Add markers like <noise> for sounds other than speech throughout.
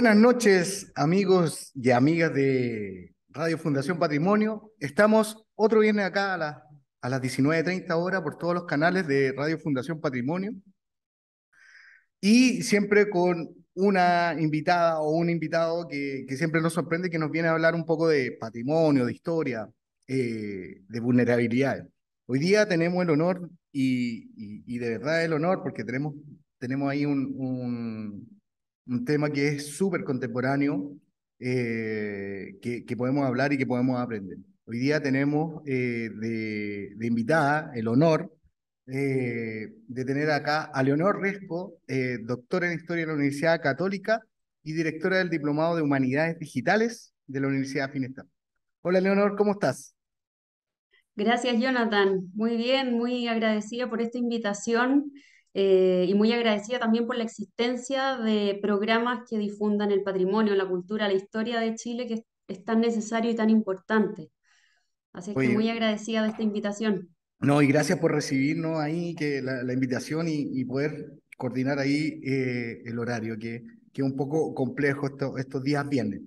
Buenas noches, amigos y amigas de Radio Fundación Patrimonio. Estamos otro viernes acá a, las a las 19.30 horas por todos los canales de Radio Fundación Patrimonio. Y siempre con una invitada o un invitado que, que, siempre nos sorprende, que nos viene a hablar un poco de patrimonio, de historia, eh, de vulnerabilidad. Hoy día tenemos el honor, y, y, y, de verdad el honor, porque tenemos, tenemos ahí un, un un tema que es súper contemporáneo, eh, que, podemos hablar y que podemos aprender. Hoy día tenemos eh, de, invitada el honor eh, de tener acá a Leonor Respo, doctora en Historia de la Universidad Católica y directora del Diplomado de Humanidades Digitales de la Universidad Finestán. Hola Leonor, ¿cómo estás? Gracias Jonathan, muy bien, muy agradecida por esta invitación. Eh, y muy agradecida también por la existencia de programas que difundan el patrimonio, la cultura, la historia de Chile, que es tan necesario y tan importante. Así que muy agradecida de esta invitación. No, y gracias por recibirnos ahí, que la, invitación y, poder coordinar ahí eh, el horario, que, es un poco complejo estos días viernes.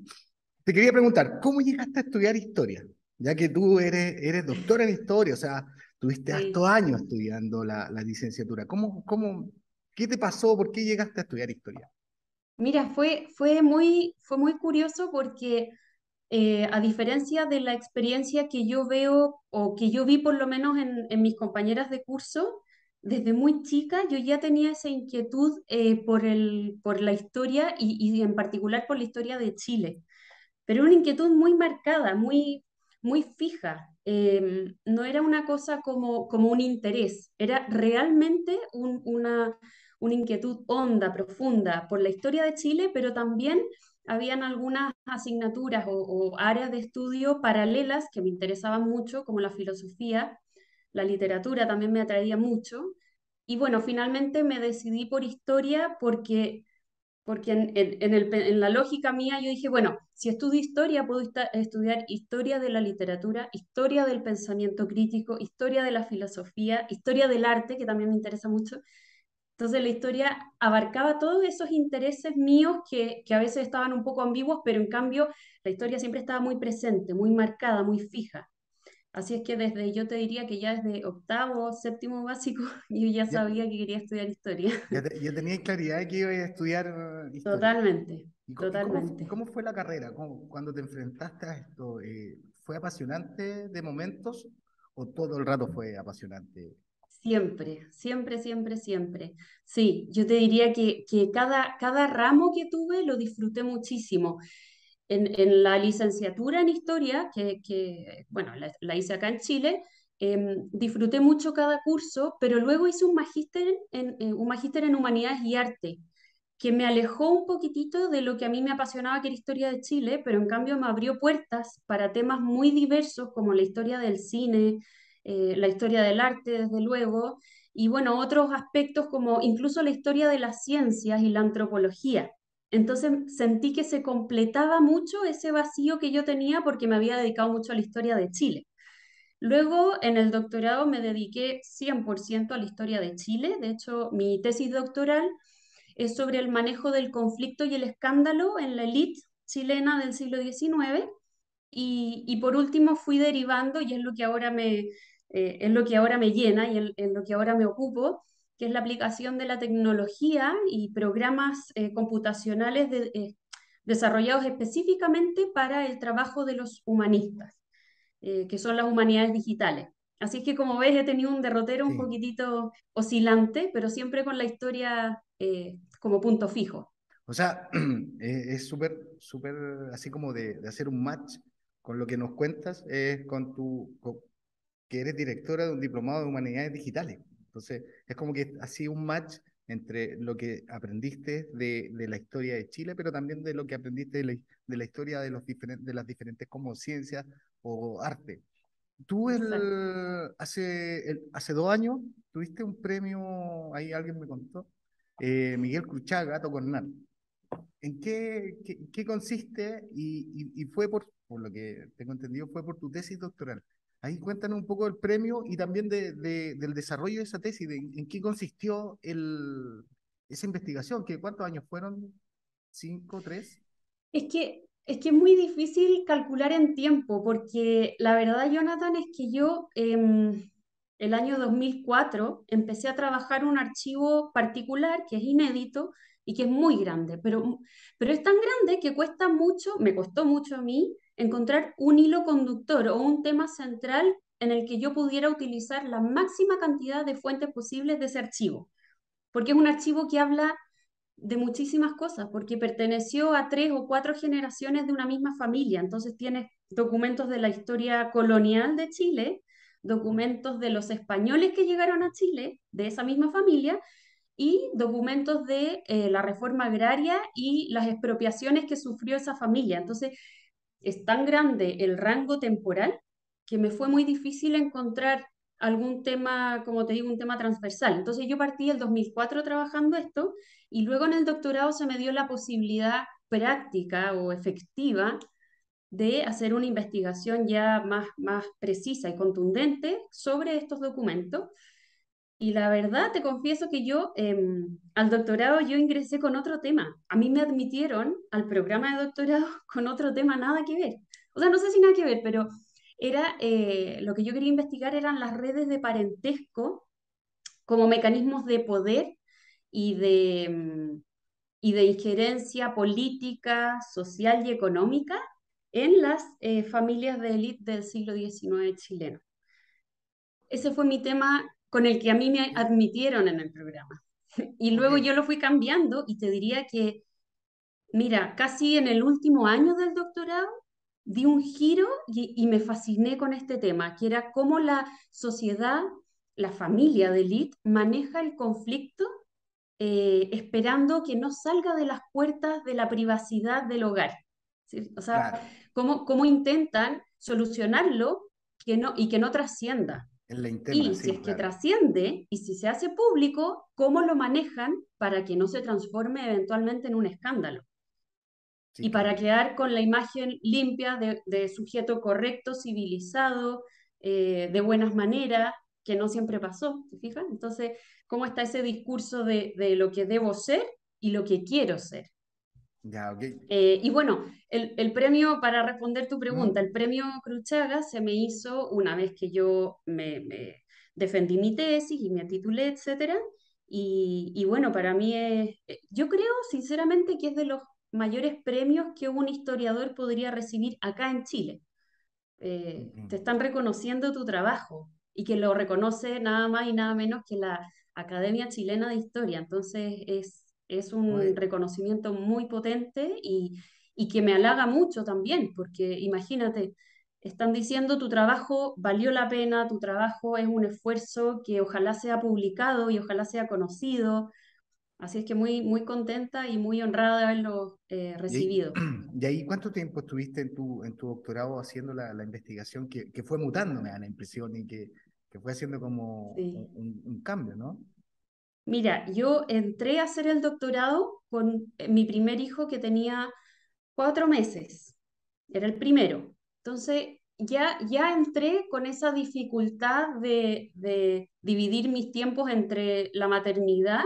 Te quería preguntar, ¿cómo llegaste a estudiar historia? Ya que tú eres, eres doctora en historia, o sea, Tuviste hasta años estudiando la, la licenciatura. ¿Cómo, cómo, ¿Qué te pasó? ¿Por qué llegaste a estudiar historia? Mira, fue, fue, muy, fue muy curioso porque eh, a diferencia de la experiencia que yo veo o que yo vi por lo menos en, mis compañeras de curso, desde muy chica yo ya tenía esa inquietud eh, por, el, por la historia y, y, en particular por la historia de Chile. Pero una inquietud muy marcada, muy, muy fija. Em, no era una cosa como, como un interés, era realmente una, una inquietud honda, profunda, por la historia de Chile, pero también habían algunas asignaturas o, áreas de estudio paralelas que me interesaban mucho, como la filosofía, la literatura también me atraía mucho. Y bueno, finalmente me decidí por historia porque porque en, la lógica mía yo dije, bueno, si estudio historia, puedo estudiar historia de la literatura, historia del pensamiento crítico, historia de la filosofía, historia del arte, que también me interesa mucho. Entonces la historia abarcaba todos esos intereses míos que, que a veces estaban un poco ambiguos, pero en cambio la historia siempre estaba muy presente, muy marcada, muy fija. Así es que desde, yo te diría que ya desde octavo, séptimo básico, <laughs> yo ya sabía que quería estudiar historia. Ya, tenía claridad de que iba a estudiar historia. Totalmente, ¿Y totalmente. Cómo, fue la carrera? cuando te enfrentaste a esto, eh, ¿fue apasionante de momentos o todo el rato fue apasionante? Siempre, siempre, siempre, siempre. Sí, yo te diría que, que cada, cada ramo que tuve lo disfruté muchísimo en, la licenciatura en historia, que, bueno, la, hice acá en Chile, em, disfruté mucho cada curso, pero luego hice un magíster en, eh, un magíster en humanidades y arte, que me alejó un poquitito de lo que a mí me apasionaba, que era historia de Chile, pero en cambio me abrió puertas para temas muy diversos como la historia del cine, eh, la historia del arte, desde luego, y bueno, otros aspectos como incluso la historia de las ciencias y la antropología. Entonces sentí que se completaba mucho ese vacío que yo tenía porque me había dedicado mucho a la historia de Chile. Luego, en el doctorado me dediqué 100% a la historia de Chile. De hecho, mi tesis doctoral es sobre el manejo del conflicto y el escándalo en la élite chilena del siglo XIX. Y, por último, fui derivando, y es lo que ahora me, eh, es lo que ahora me llena y en lo que ahora me ocupo, que es la aplicación de la tecnología y programas eh, computacionales eh, desarrollados específicamente para el trabajo de los humanistas, eh, que son las humanidades digitales. Así que como ves, he tenido un derrotero un poquitito oscilante, pero siempre con la historia como punto fijo. O sea, <clears throat> e, es súper, súper, así como de, hacer un match con lo que nos cuentas, es con tu, que eres directora de un diplomado de humanidades digitales. Entonces, es como que ha sido un match entre lo que aprendiste de, la historia de Chile, pero también de lo que aprendiste de la, historia de, los de las diferentes como ciencias o arte. Tú hace, hace dos años tuviste un premio, ahí alguien me contó, eh, Miguel Cruchá, Gato Cornal. ¿En qué, qué, consiste? Y, y, fue por, por lo que tengo entendido, fue por tu tesis doctoral. Ahí cuéntanos un poco del premio y también del desarrollo de esa tesis, de en qué consistió esa investigación, que cuántos años fueron, cinco, tres. Es que, es que es muy difícil calcular en tiempo, porque la verdad, Jonathan, es que yo eh, el año 2004 empecé a trabajar un archivo particular que es inédito y que es muy grande, pero, pero es tan grande que cuesta mucho, me costó mucho a mí encontrar un hilo conductor o un tema central en el que yo pudiera utilizar la máxima cantidad de fuentes posibles de ese archivo, porque es un archivo que habla de muchísimas cosas, porque perteneció a tres o cuatro generaciones de una misma familia, entonces tienes documentos de la historia colonial de Chile, documentos de los españoles que llegaron a Chile, de esa misma familia, y documentos de eh, la reforma agraria y las expropiaciones que sufrió esa familia. Entonces, es tan grande el rango temporal que me fue muy difícil encontrar algún tema, como te digo, un tema transversal. Entonces yo partí el 2004 trabajando esto y luego en el doctorado se me dio la posibilidad práctica o efectiva de hacer una investigación ya más, más precisa y contundente sobre estos documentos y la verdad, te confieso que yo em, al doctorado yo ingresé con otro tema. A mí me admitieron al programa de doctorado <laughs> con otro tema nada que ver. O sea, no sé si nada que ver, pero era eh, lo que yo quería investigar eran las redes de parentesco como mecanismos de poder y de, em, y de injerencia política, social y económica en las eh, familias de élite del siglo XIX chileno. Ese fue mi tema con el que a mí me admitieron en el programa. Y luego yo lo fui cambiando y te diría que, mira, casi en el último año del doctorado di un giro y, me fasciné con este tema, que era cómo la sociedad, la familia de elite, maneja el conflicto eh, esperando que no salga de las puertas de la privacidad del hogar. O sea, cómo, intentan solucionarlo que no, y que no trascienda y si es que trasciende y si se hace público, ¿cómo lo manejan para que no se transforme eventualmente en un escándalo? y para quedar con la imagen limpia de, sujeto correcto, civilizado, eh, de buenas maneras, que no siempre pasó, ¿te fijas? Entonces, ¿cómo está ese discurso de lo que debo ser y lo que quiero ser? Eh, y bueno, el, premio, para responder tu pregunta, el premio Cruchaga se me hizo una vez que yo me, defendí mi tesis y me titulé, etcétera. Y, bueno, para mí es, eh, yo creo sinceramente que es de los mayores premios que un historiador podría recibir acá en Chile. Eh, te están reconociendo tu trabajo y que lo reconoce nada más y nada menos que la Academia Chilena de Historia. Entonces es, es un reconocimiento muy potente y, que me halaga mucho también, porque imagínate, están diciendo tu trabajo valió la pena, tu trabajo es un esfuerzo que ojalá sea publicado y ojalá sea conocido. Así es que muy, muy contenta y muy honrada de haberlo eh, recibido. <clears throat> ¿Y ahí, cuánto tiempo estuviste en tu, en tu doctorado haciendo la, investigación que, fue mutándome a la impresión, y que, fue haciendo como un, un, cambio, ¿no? Mira, yo entré a hacer el doctorado con eh, mi primer hijo que tenía cuatro meses, era el primero. Entonces, ya, ya entré con esa dificultad de, dividir mis tiempos entre la maternidad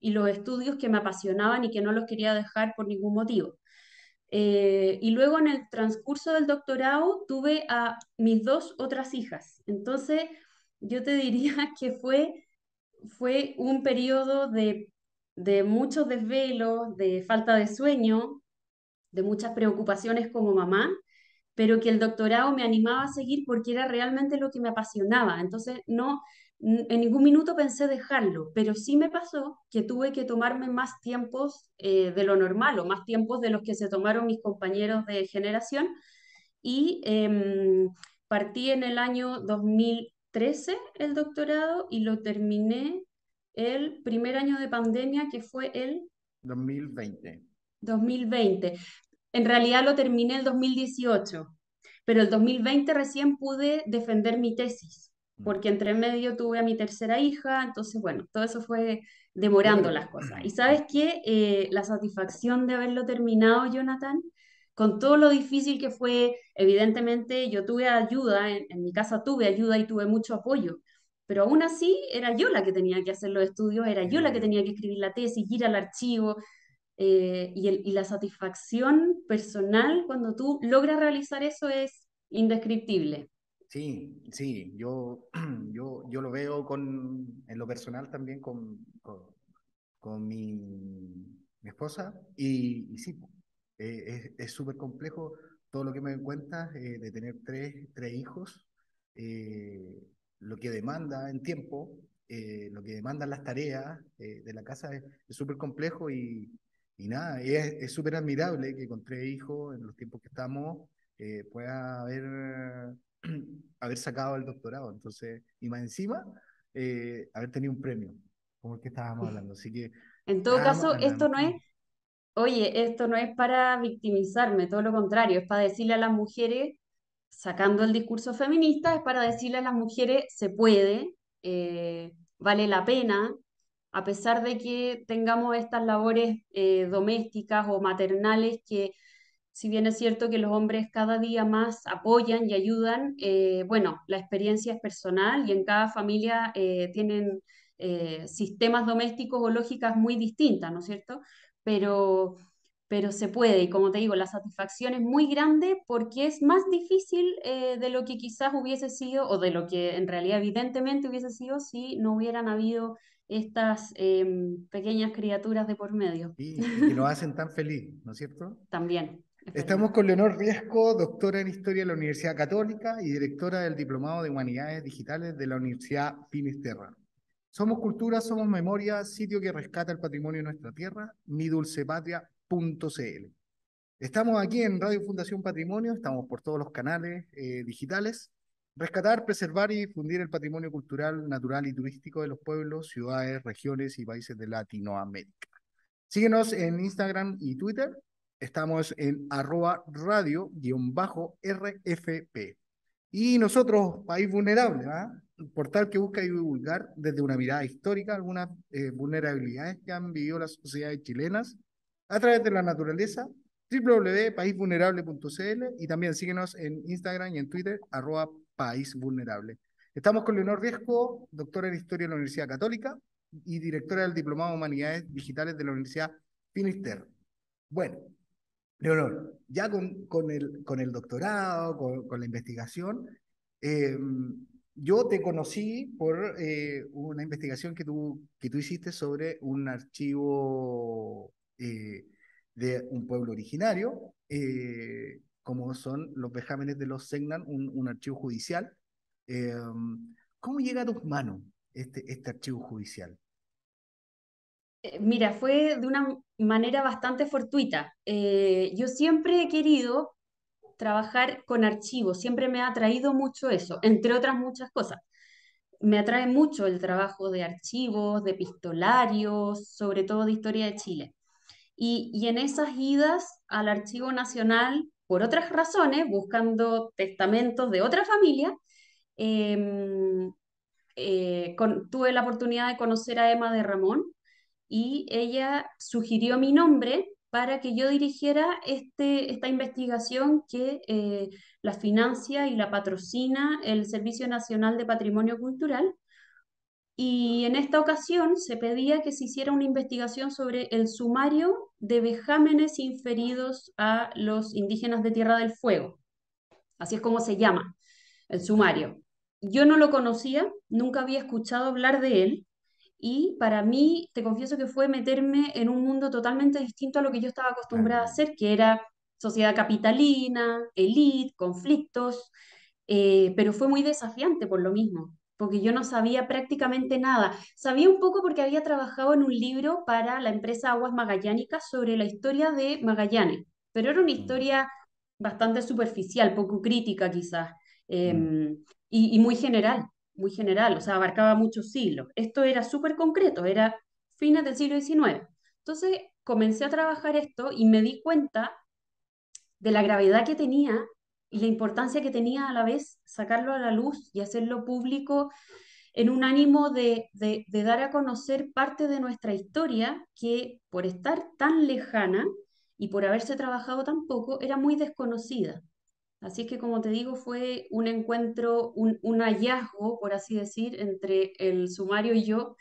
y los estudios que me apasionaban y que no los quería dejar por ningún motivo. Eh, y luego en el transcurso del doctorado tuve a mis dos otras hijas. Entonces, yo te <laughs> diría que fue fue un periodo de, muchos desvelos, de falta de sueño, de muchas preocupaciones como mamá, pero que el doctorado me animaba a seguir porque era realmente lo que me apasionaba. Entonces, no, en ningún minuto pensé dejarlo, pero sí me pasó que tuve que tomarme más tiempos eh, de lo normal o más tiempos de los que se tomaron mis compañeros de generación. Y em, partí en el año 2000 el doctorado y lo terminé el primer año de pandemia que fue el 2020. 2020. En realidad lo terminé el 2018, pero el 2020 recién pude defender mi tesis, mm. porque entre medio tuve a mi tercera hija, entonces bueno, todo eso fue demorando las cosas. Y sabes qué, eh, la satisfacción de haberlo terminado, Jonathan, con todo lo difícil que fue, evidentemente yo tuve ayuda, en, mi casa tuve ayuda y tuve mucho apoyo, pero aún así era yo la que tenía que hacer los estudios, era yo la que tenía que escribir la tesis, ir al archivo, eh, y, la satisfacción personal cuando tú logras realizar eso es indescriptible. Sí, sí, yo, <clears throat> yo, yo lo veo con, en lo personal también con, con, mi, esposa y, y sí, eh, es súper complejo todo lo que me cuentas cuenta eh, de tener tres, tres hijos, eh, lo que demanda en tiempo, lo que demandan las tareas de la casa es súper complejo y, y, nada, es súper admirable que con tres hijos en los tiempos que estamos pueda haber, <clears throat> haber sacado el doctorado. Entonces, y más encima, haber tenido un premio, como el que estábamos <laughs> hablando. Así que... En todo caso, esto no es oye, esto no es para victimizarme, todo lo contrario, es para decirle a las mujeres, sacando el discurso feminista, es para decirle a las mujeres, se puede, eh, vale la pena, a pesar de que tengamos estas labores eh, domésticas o maternales que... Si bien es cierto que los hombres cada día más apoyan y ayudan, eh, bueno, la experiencia es personal y en cada familia tienen sistemas domésticos o lógicas muy distintas, ¿no es cierto? pero, pero se puede. Y como te digo, la satisfacción es muy grande porque es más difícil eh, de lo que quizás hubiese sido o de lo que en realidad evidentemente hubiese sido si no hubieran habido estas em, pequeñas criaturas de por medio. Y, que nos hacen tan feliz, ¿no es cierto? <laughs> También. Estamos con Leonor Riesco, doctora en Historia de la Universidad Católica y directora del Diplomado de Humanidades Digitales de la Universidad Finisterra. Somos cultura, somos memoria, sitio que rescata el patrimonio de nuestra tierra, midulcepatria.cl. Estamos aquí en Radio Fundación Patrimonio, estamos por todos los canales eh, digitales. Rescatar, preservar y difundir el patrimonio cultural, natural y turístico de los pueblos, ciudades, regiones y países de Latinoamérica. Síguenos en Instagram y Twitter. Estamos en arroba radio-rfp. Y nosotros, país vulnerable, ¿verdad?, ¿ah? portal que busca divulgar desde una mirada histórica algunas eh, vulnerabilidades que han vivido las sociedades chilenas a través de la naturaleza, www.paisvulnerable.cl y también síguenos en Instagram y en Twitter, arroba vulnerable Estamos con Leonor Riesco, doctora en Historia de la Universidad Católica y directora del Diplomado de Humanidades Digitales de la Universidad Finisterre. Bueno, Leonor, ya con, con, el, con el doctorado, con, con la investigación, eh, yo te conocí por eh, una investigación que tú, que tú hiciste sobre un archivo eh, de un pueblo originario, eh, como son los vejámenes de los Segnan, un, archivo judicial. ¿Cómo llega a tus manos este, este archivo judicial? Mira, fue de una manera bastante fortuita. yo siempre he querido trabajar con archivos, siempre me ha atraído mucho eso, entre otras muchas cosas. Me atrae mucho el trabajo de archivos, de pistolarios, sobre todo de historia de Chile. Y, en esas idas al Archivo Nacional, por otras razones, buscando testamentos de otra familia, em, eh, tuve la oportunidad de conocer a Emma de Ramón y ella sugirió mi nombre para que yo dirigiera este, esta investigación que eh, la financia y la patrocina el Servicio Nacional de Patrimonio Cultural. Y en esta ocasión se pedía que se hiciera una investigación sobre el sumario de vejámenes inferidos a los indígenas de Tierra del Fuego. Así es como se llama el sumario. Yo no lo conocía, nunca había escuchado hablar de él, y para mí, te confieso que fue meterme en un mundo totalmente distinto a lo que yo estaba acostumbrada a hacer, que era sociedad capitalina, elite, conflictos, eh, pero fue muy desafiante por lo mismo, porque yo no sabía prácticamente nada. Sabía un poco porque había trabajado en un libro para la empresa Aguas Magallánicas sobre la historia de Magallanes, pero era una historia bastante superficial, poco crítica quizás, mm. em, y muy general muy general, o sea, abarcaba muchos siglos. Esto era súper concreto, era fines del siglo XIX. Entonces comencé a trabajar esto y me di cuenta de la gravedad que tenía y la importancia que tenía a la vez sacarlo a la luz y hacerlo público en un ánimo de, de dar a conocer parte de nuestra historia que por estar tan lejana y por haberse trabajado tan poco era muy desconocida. Así que, como te digo, fue un encuentro, un, hallazgo, por así decir, entre el sumario y yo,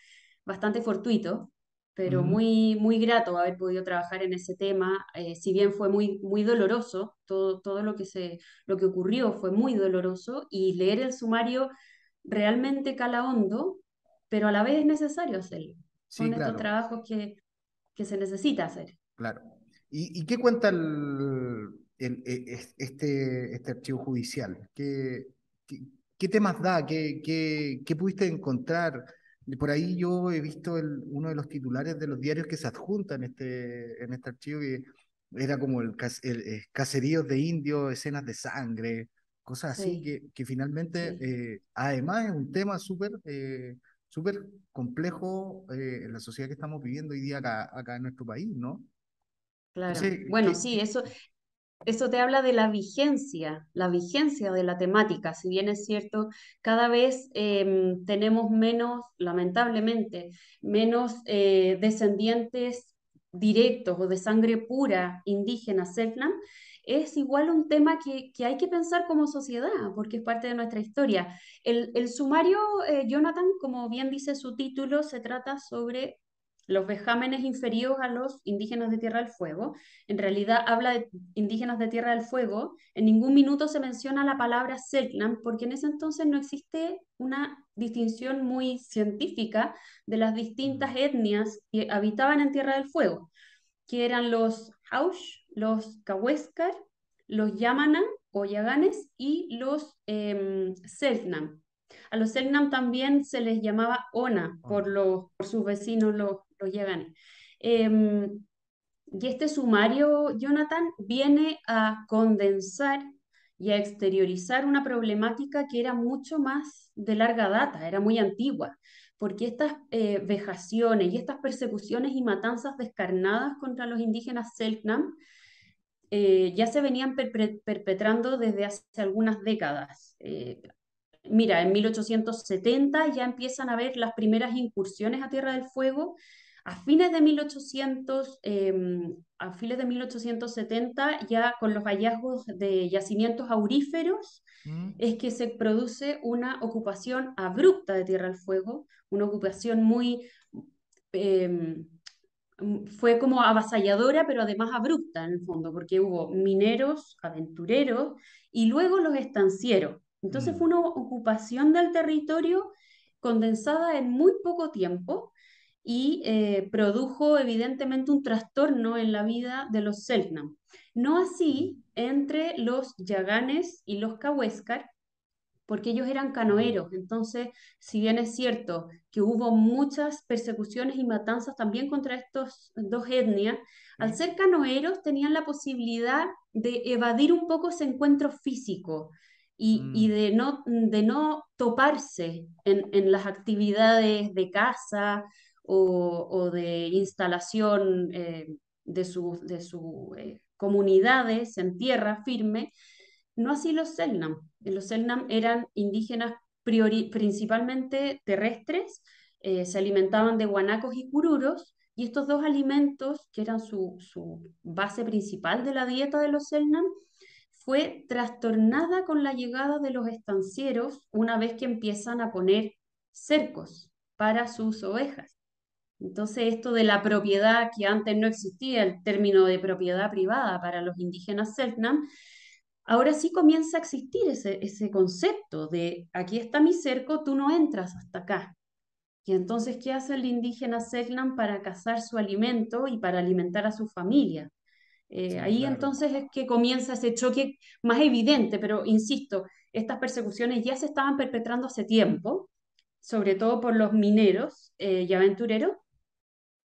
bastante fortuito, pero muy, muy grato haber podido trabajar en ese tema, eh, si bien fue muy, muy doloroso, todo, todo lo, que se, lo que ocurrió fue muy doloroso y leer el sumario realmente cala hondo, pero a la vez es necesario hacerlo. Son estos trabajos que, que se necesita hacer. Claro. y qué cuenta el, e, este, este archivo judicial? ¿Qué, qué, temas da? ¿Qué, ¿Qué, pudiste encontrar? Por ahí yo he visto uno de los titulares de los diarios que se adjuntan en este, en este archivo que era como el, el eh, caseríos de indios, escenas de sangre, cosas así que, que, finalmente eh, además es un tema súper eh, súper complejo en la sociedad que estamos viviendo hoy día acá, en nuestro país, ¿no? Claro. bueno, sí, eso, eso te habla de la vigencia, la vigencia de la temática. Si bien es cierto, cada vez em, tenemos menos, lamentablemente, menos eh, descendientes directos o de sangre pura indígena, Selknam, es igual un tema que, hay que pensar como sociedad, porque es parte de nuestra historia. El, sumario, eh, Jonathan, como bien dice su título, se trata sobre los vejámenes inferiores a los indígenas de Tierra del Fuego. En realidad habla de indígenas de Tierra del Fuego. En ningún minuto se menciona la palabra Selknam porque en ese entonces no existe una distinción muy científica de las distintas etnias que habitaban en Tierra del Fuego, que eran los Haush, los Kahuescar, los Yamana o Yaganes y los em, Selknam. A los Selknam también se les llamaba Ona por, los, por sus vecinos, los Em, y este sumario, Jonathan, viene a condensar y a exteriorizar una problemática que era mucho más de larga data, era muy antigua, porque estas eh, vejaciones y estas persecuciones y matanzas descarnadas contra los indígenas Selknam eh, ya se venían perpetrando desde hace algunas décadas. Eh, mira, en 1870 ya empiezan a ver las primeras incursiones a Tierra del Fuego a fines de 1800, em, a de 1870, ya con los hallazgos de yacimientos auríferos, mm. es que se produce una ocupación abrupta de Tierra del Fuego, una ocupación muy... Em, fue como avasalladora, pero además abrupta en el fondo, porque hubo mineros, aventureros y luego los estancieros. Entonces mm. fue una ocupación del territorio condensada en muy poco tiempo y eh, produjo evidentemente un trastorno en la vida de los Selknam. No así entre los Yaganes y los Cahuéscar, porque ellos eran canoeros. Entonces, si bien es cierto que hubo muchas persecuciones y matanzas también contra estos dos etnias, al ser canoeros tenían la posibilidad de evadir un poco ese encuentro físico y, mm. de, no, de no toparse en, en las actividades de casa, o, de instalación eh, de sus eh, comunidades en tierra firme, no así los Selnam. Los Selnam eran indígenas principalmente terrestres, eh, se alimentaban de guanacos y cururos, y estos dos alimentos, que eran su, su base principal de la dieta de los Selnam, fue trastornada con la llegada de los estancieros una vez que empiezan a poner cercos para sus ovejas. Entonces, esto de la propiedad que antes no existía, el término de propiedad privada para los indígenas Selknam, ahora sí comienza a existir ese, concepto de aquí está mi cerco, tú no entras hasta acá. Y entonces, ¿qué hace el indígena Selknam para cazar su alimento y para alimentar a su familia? Eh, ahí entonces es que comienza ese choque más evidente, pero insisto, estas persecuciones ya se estaban perpetrando hace tiempo, sobre todo por los mineros eh, y aventureros,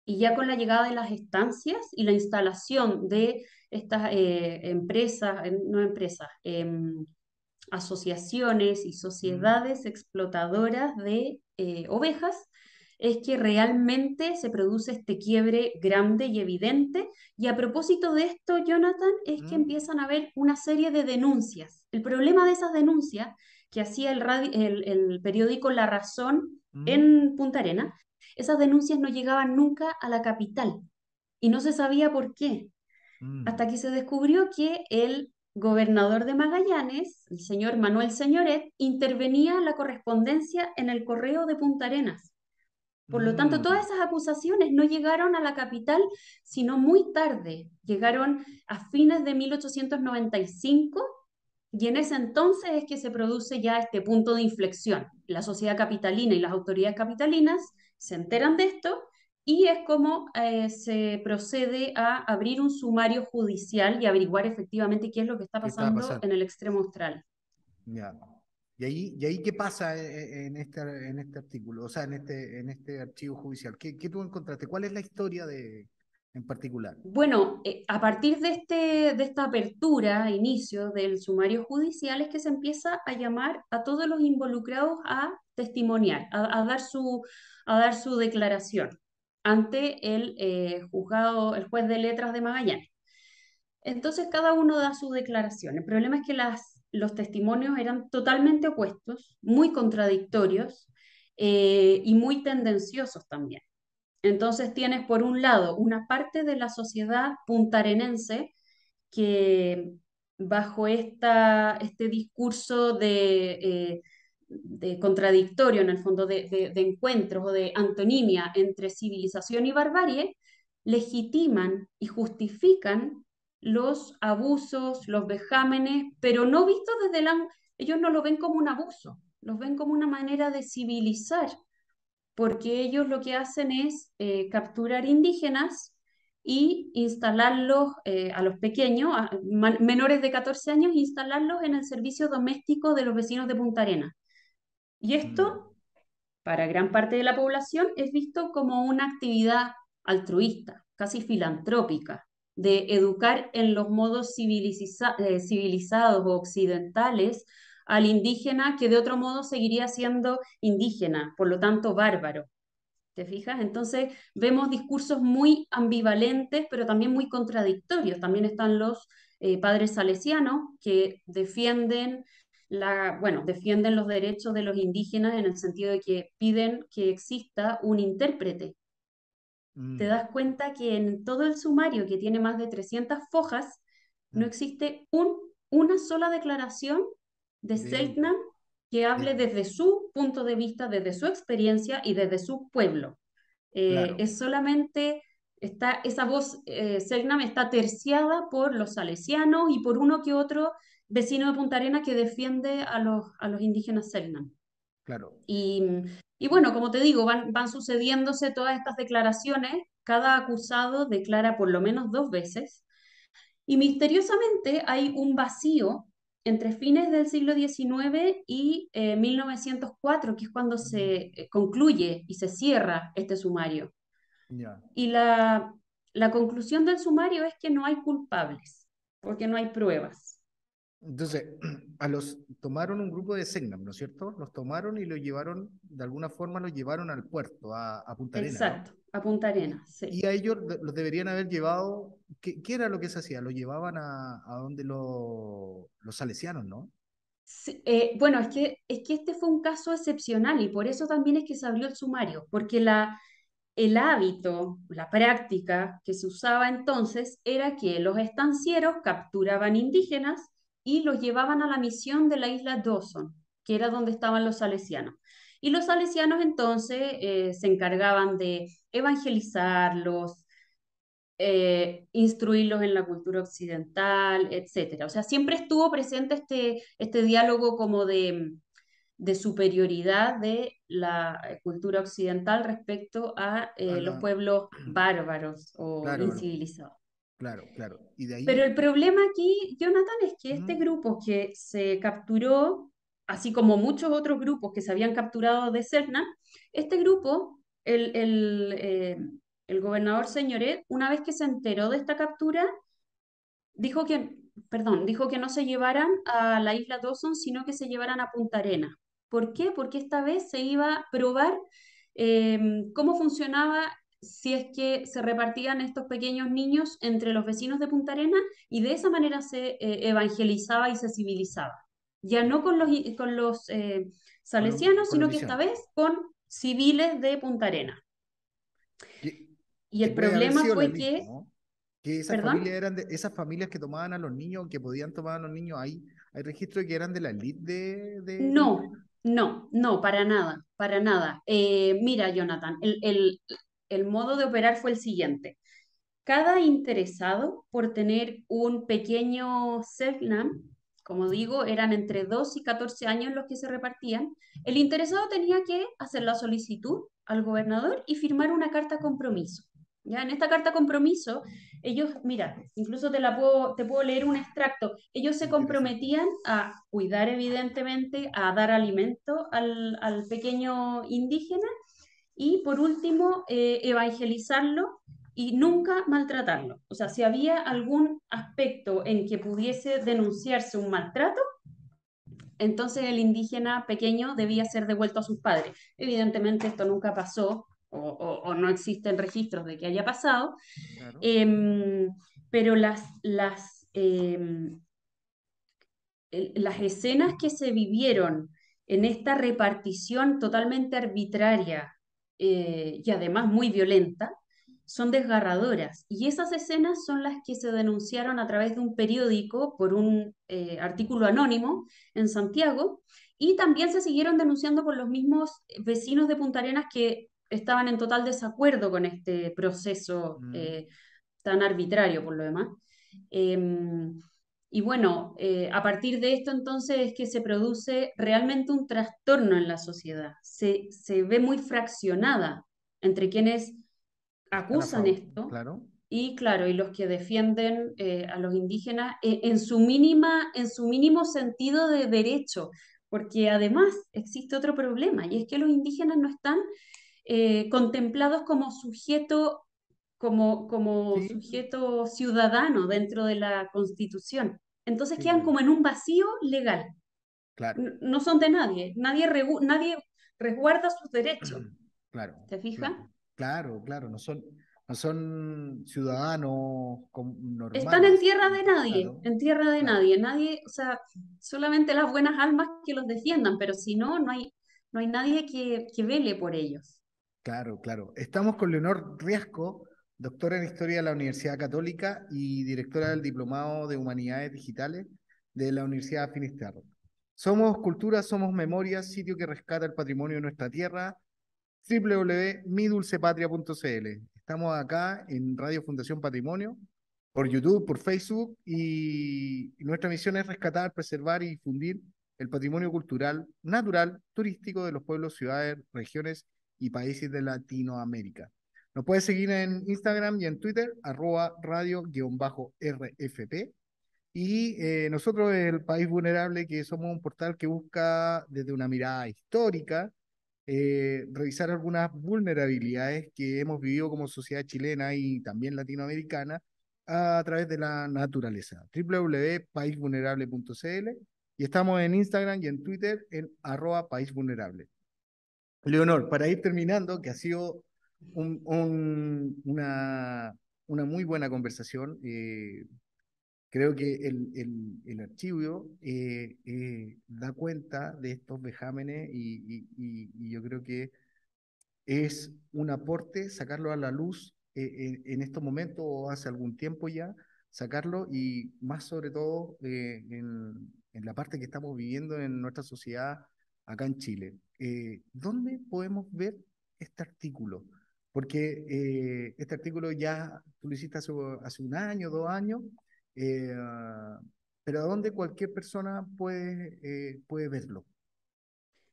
y ya con la llegada de las estancias y la instalación de estas eh, empresas, eh, no empresas, em, asociaciones y sociedades mm. explotadoras de eh, ovejas, es que realmente se produce este quiebre grande y evidente. Y a propósito de esto, Jonathan, es que mm. empiezan a haber una serie de denuncias. El problema de esas denuncias que hacía el, periódico La Razón mm. en Punta Arena esas denuncias no llegaban nunca a la capital y no se sabía por qué. Mm. Hasta que se descubrió que el gobernador de Magallanes, el señor Manuel Señoret, intervenía la correspondencia en el correo de Punta Arenas. Por lo tanto, todas mm. esas acusaciones no llegaron a la capital, sino muy tarde. Llegaron a fines de 1895 y en ese entonces es que se produce ya este punto de inflexión. La sociedad capitalina y las autoridades capitalinas se enteran de esto y es como eh, se procede a abrir un sumario judicial y averiguar efectivamente qué es lo que está pasando, en el extremo austral. Ya. ¿Y ahí, y ahí qué pasa eh, eh, en este, en este artículo, o sea, en este, en este archivo judicial? ¿Qué, qué tú encontraste? ¿Cuál es la historia de, en particular? Bueno, a partir de, este, de esta apertura, inicio del sumario judicial, es que se empieza a llamar a todos los involucrados a testimonial, a, dar, su, a dar su declaración ante el eh, juzgado, el juez de letras de Magallanes. Entonces cada uno da su declaración. El problema es que las, los testimonios eran totalmente opuestos, muy contradictorios eh, y muy tendenciosos también. Entonces tienes por un lado una parte de la sociedad puntarenense que bajo esta, este discurso de... Eh, de contradictorio en el fondo de, encuentros o de antonimia entre civilización y barbarie, legitiman y justifican los abusos, los vejámenes, pero no visto desde la... Ellos no lo ven como un abuso, los ven como una manera de civilizar, porque ellos lo que hacen es eh, capturar indígenas y instalarlos eh, a los pequeños, menores de 14 años, instalarlos en el servicio doméstico de los vecinos de Punta Arenas y esto, mm. para gran parte de la población, es visto como una actividad altruista, casi filantrópica, de educar en los modos eh, civilizados o occidentales al indígena que de otro modo seguiría siendo indígena, por lo tanto bárbaro. ¿Te fijas? Entonces vemos discursos muy ambivalentes, pero también muy contradictorios. También están los eh, padres salesianos que defienden bueno, defienden los derechos de los indígenas en el sentido de que piden que exista un intérprete. Te mm. das cuenta que en todo el sumario, que tiene más de 300 fojas, no mm. existe una sola declaración de Selknam que hable mm. desde su punto de vista, desde su experiencia y desde su pueblo. Eh, es solamente esa voz, eh, Selknam está terciada por los salesianos y por uno que otro vecino de Punta Arena que defiende a los, a los indígenas Selknam. Claro. Y, bueno, como te digo, van, sucediéndose todas estas declaraciones, cada acusado declara por lo menos dos veces, y misteriosamente hay un vacío entre fines del siglo XIX y 1904, eh, que es cuando se eh, concluye y se cierra este sumario. Y la conclusión del sumario es que no hay culpables, porque no hay pruebas. Entonces, <clears throat> a los tomaron un grupo de Segnam, ¿no es cierto? Los tomaron y los llevaron, de alguna forma los llevaron al puerto, a, Punta Arenas. Exacto, a Punta Arenas, sí. Y a ellos los deberían haber llevado, ¿qué, era lo que se hacía? Los llevaban a, donde los salesianos, ¿no? Eh, bueno, es que, es que este fue un caso excepcional y por eso también es que se abrió el sumario, porque el hábito, la práctica que se usaba entonces era que los estancieros capturaban indígenas, y los llevaban a la misión de la isla Dawson, que era donde estaban los salesianos. Y los salesianos entonces eh, se encargaban de evangelizarlos, eh, instruirlos en la cultura occidental, etc. O sea, siempre estuvo presente este, este diálogo como de, superioridad de la eh, cultura occidental respecto a los pueblos bárbaros o incivilizados. Claro, claro. Pero el problema aquí, Jonathan, es que este grupo que se capturó, así como muchos otros grupos que se habían capturado de Cerna, este grupo, eh, el, gobernador Señoret, una vez que se enteró de esta captura, dijo que, perdón, dijo que no se llevaran a la isla Dawson, sino que se llevaran a Punta Arena. ¿Por qué? Porque esta vez se iba a probar eh, cómo funcionaba si es que se repartían estos pequeños niños entre los vecinos de Punta Arena y de esa manera se eh, evangelizaba y se civilizaba. Ya no con los, con los eh, salesianos, sino que esta vez con civiles de Punta Arena. Y, el problema fue que... esas familias, eran de, esas familias que tomaban a los niños, que podían tomar a los niños, ahí hay registro de que eran de la elite de, No, no, no, para nada, para nada. Eh, mira, Jonathan, el, el modo de operar fue el siguiente. Cada interesado por tener un pequeño CERNAM, como digo, eran entre 2 y 14 años los que se repartían, el interesado tenía que hacer la solicitud al gobernador y firmar una carta compromiso. ¿Ya? En esta carta compromiso, ellos, mira, incluso te, la puedo, te puedo leer un extracto, ellos se comprometían a cuidar evidentemente, a dar alimento al pequeño indígena y por último, eh, evangelizarlo y nunca maltratarlo. O sea, si había algún aspecto en que pudiese denunciarse un maltrato, entonces el indígena pequeño debía ser devuelto a sus padres. Evidentemente esto nunca pasó o, no existen registros de que haya pasado, em, pero las, las, em, las escenas que se vivieron en esta repartición totalmente arbitraria eh, y además muy violenta, son desgarradoras. Y esas escenas son las que se denunciaron a través de un periódico por un eh, artículo anónimo en Santiago. Y también se siguieron denunciando por los mismos vecinos de Punta Arenas que estaban en total desacuerdo con este proceso mm. eh, tan arbitrario por lo demás. Eh, y bueno, eh, a partir de esto entonces es que se produce realmente un trastorno en la sociedad. Se, ve muy fraccionada entre quienes acusan esto y claro, y los que defienden eh, a los indígenas eh, en, su mínima, en su mínimo sentido de derecho. Porque además existe otro problema y es que los indígenas no están contemplados como sujeto como, sujeto ciudadano dentro de la Constitución. Entonces quedan como en un vacío legal. No son de nadie, nadie, nadie resguarda sus derechos. <clears throat> Claro. ¿Te fijas? Claro, claro, no son, son ciudadanos normales. Están en tierra de nadie, en tierra de nadie. Nadie, o sea, solamente las buenas almas que los defiendan, pero si no, no hay, no hay nadie que, que vele por ellos. Claro, claro. Estamos con Leonor Riasco, doctora en Historia de la Universidad Católica y directora del Diplomado de Humanidades Digitales de la Universidad Finisterre. Somos cultura, somos memoria, sitio que rescata el patrimonio de nuestra tierra, www.midulcepatria.cl. Estamos acá en Radio Fundación Patrimonio, por YouTube, por Facebook, y nuestra misión es rescatar, preservar y difundir el patrimonio cultural, natural, turístico de los pueblos, ciudades, regiones y países de Latinoamérica. Nos puedes seguir en Instagram y en Twitter, arroba radio-rfp. Y eh, nosotros, el País Vulnerable, que somos un portal que busca desde una mirada histórica, eh, revisar algunas vulnerabilidades que hemos vivido como sociedad chilena y también latinoamericana a través de la naturaleza. www.paisvulnerable.cl y estamos en Instagram y en Twitter en arroba paisvulnerable. Leonor, para ir terminando, que ha sido un, una, muy buena conversación. Eh, creo que el, el, archivo eh, eh, da cuenta de estos vejámenes y, yo creo que es un aporte sacarlo a la luz en, estos momentos o hace algún tiempo ya, sacarlo y más sobre todo en, la parte que estamos viviendo en nuestra sociedad acá en Chile. ¿Dónde podemos ver este artículo? porque eh, este artículo ya tú lo hace, un año, dos años, eh, pero ¿a dónde cualquier persona puede, eh, puede verlo?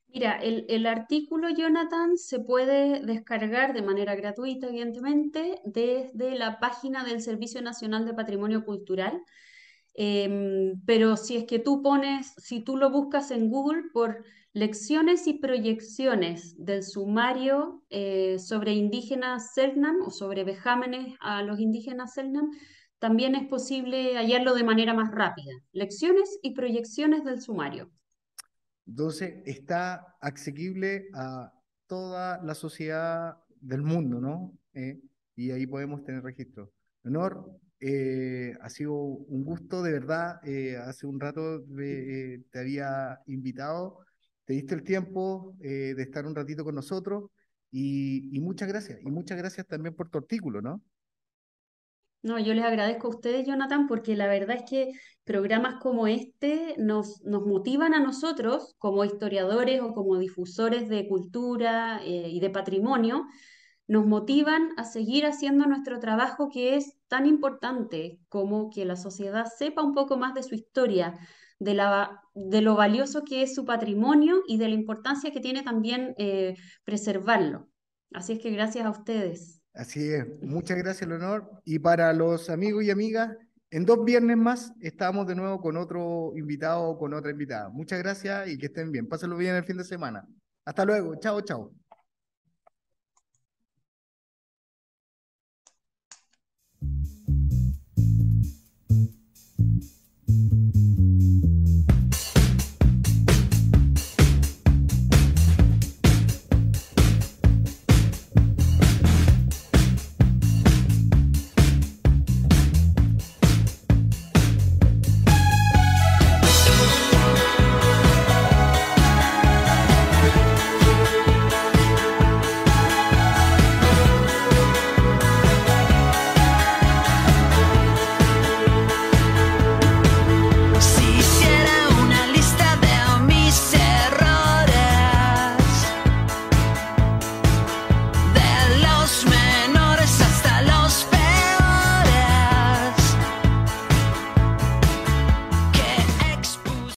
Mira, el, artículo, Jonathan, se puede descargar de manera gratuita, evidentemente, desde la página del Servicio Nacional de Patrimonio Cultural. Em, pero si es que tú pones, si tú lo buscas en Google por Lecciones y proyecciones del sumario eh, sobre indígenas sernam o sobre vejámenes a los indígenas Selnam también es posible hallarlo de manera más rápida. Lecciones y proyecciones del sumario. Entonces, está asequible a toda la sociedad del mundo, ¿no? Eh, y ahí podemos tener registro. Honor, eh, ha sido un gusto, de verdad. hace un rato te había invitado te diste el tiempo eh, de estar un ratito con nosotros y, muchas gracias. Y muchas gracias también por tu artículo, ¿no? No, yo les agradezco a ustedes, Jonathan, porque la verdad es que programas como este nos, motivan a nosotros como historiadores o como difusores de cultura eh, y de patrimonio, nos motivan a seguir haciendo nuestro trabajo que es tan importante como que la sociedad sepa un poco más de su historia, de, de lo valioso que es su patrimonio y de la importancia que tiene también eh, preservarlo. Así es que gracias a ustedes. Así es, muchas gracias Leonor. Y para los amigos y amigas, en dos viernes más estamos de nuevo con otro invitado o con otra invitada. Muchas gracias y que estén bien. Pásenlo bien el fin de semana. Hasta luego. Chao, chao.